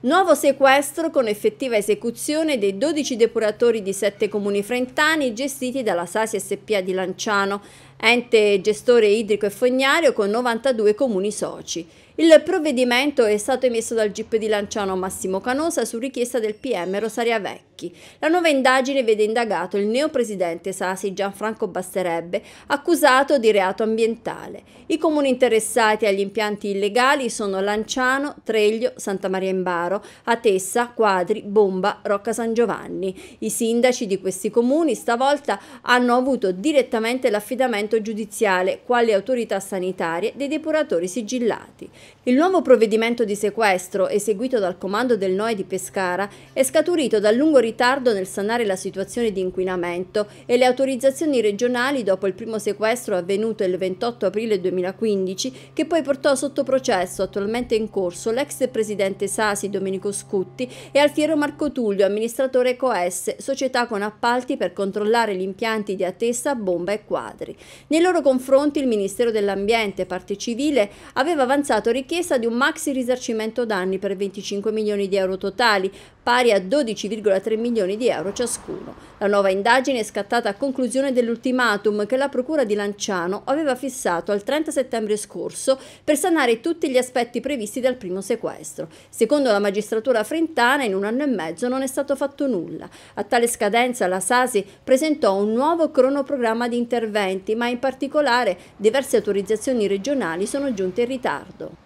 Nuovo sequestro con effettiva esecuzione dei 12 depuratori di 7 comuni frentani gestiti dalla Sasi SPA di Lanciano, ente gestore idrico e fognario con 92 comuni soci. Il provvedimento è stato emesso dal GIP di Lanciano Massimo Canosa su richiesta del PM Rosaria Vecchi. La nuova indagine vede indagato il neopresidente Sasi Gianfranco Basterebbe, accusato di reato ambientale. I comuni interessati agli impianti illegali sono Lanciano, Treglio, Santa Maria in Baro, Atessa, Quadri, Bomba, Rocca San Giovanni. I sindaci di questi comuni stavolta hanno avuto direttamente l'affidamento giudiziale quali autorità sanitarie dei depuratori sigillati. Il nuovo provvedimento di sequestro, eseguito dal comando del NOE di Pescara, è scaturito dal lungo ritardo nel sanare la situazione di inquinamento e le autorizzazioni regionali dopo il primo sequestro avvenuto il 28 aprile 2015, che poi portò sotto processo attualmente in corso l'ex presidente Sasi Domenico Scutti e Alfiero Marco Tullio, amministratore Coes, società con appalti per controllare gli impianti di attesa, bomba e quadri. Nei loro confronti il Ministero dell'Ambiente, parte civile, aveva avanzato richiesta di un maxi risarcimento danni per 25 milioni di euro totali, pari a 12,3 milioni di euro ciascuno. La nuova indagine è scattata a conclusione dell'ultimatum che la Procura di Lanciano aveva fissato al 30 settembre scorso per sanare tutti gli aspetti previsti dal primo sequestro. Secondo la magistratura frentana, in un anno e mezzo non è stato fatto nulla. A tale scadenza la Sasi presentò un nuovo cronoprogramma di interventi, ma in particolare diverse autorizzazioni regionali sono giunte in ritardo.